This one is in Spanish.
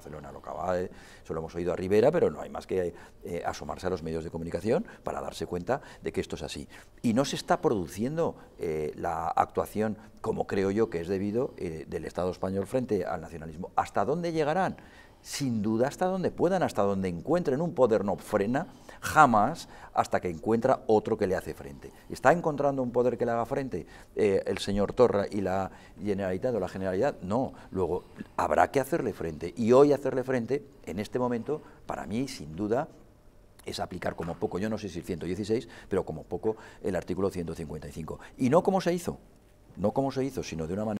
Barcelona lo acaba de, solo hemos oído a Rivera, pero no hay más que eh, asomarse a los medios de comunicación para darse cuenta de que esto es así. Y no se está produciendo eh, la actuación, como creo yo que es debido, eh, del Estado español frente al nacionalismo. ¿Hasta dónde llegarán? sin duda hasta donde puedan, hasta donde encuentren un poder no frena, jamás hasta que encuentra otro que le hace frente. ¿Está encontrando un poder que le haga frente eh, el señor Torra y la Generalitat o la Generalidad? No, luego habrá que hacerle frente. Y hoy hacerle frente, en este momento, para mí, sin duda, es aplicar como poco, yo no sé si el 116, pero como poco el artículo 155. Y no como se hizo, no como se hizo, sino de una manera...